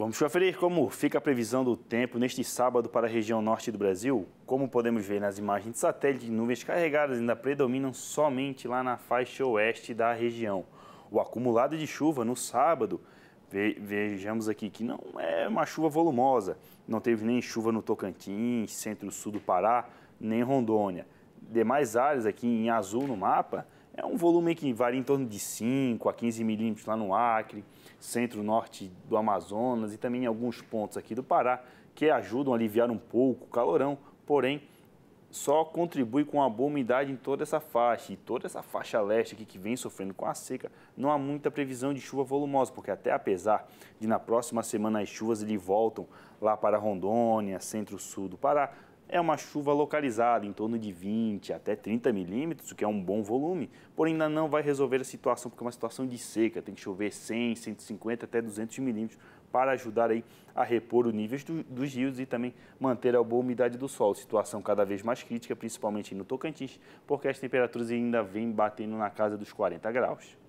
Vamos conferir como fica a previsão do tempo neste sábado para a região norte do Brasil. Como podemos ver nas imagens de satélite, nuvens carregadas ainda predominam somente lá na faixa oeste da região. O acumulado de chuva no sábado, vejamos aqui que não é uma chuva volumosa. Não teve nem chuva no Tocantins, centro-sul do Pará, nem Rondônia. Demais áreas aqui em azul no mapa é um volume que varia em torno de 5 a 15 milímetros lá no Acre, centro-norte do Amazonas e também em alguns pontos aqui do Pará, que ajudam a aliviar um pouco o calorão, porém só contribui com a boa umidade em toda essa faixa. E toda essa faixa leste aqui que vem sofrendo com a seca, não há muita previsão de chuva volumosa, porque até apesar de na próxima semana as chuvas ele voltam lá para Rondônia, centro-sul do Pará, é uma chuva localizada, em torno de 20 até 30 milímetros, o que é um bom volume, porém ainda não vai resolver a situação, porque é uma situação de seca, tem que chover 100, 150 até 200 milímetros para ajudar aí a repor o nível do, dos rios e também manter a boa umidade do solo. Situação cada vez mais crítica, principalmente no Tocantins, porque as temperaturas ainda vêm batendo na casa dos 40 graus.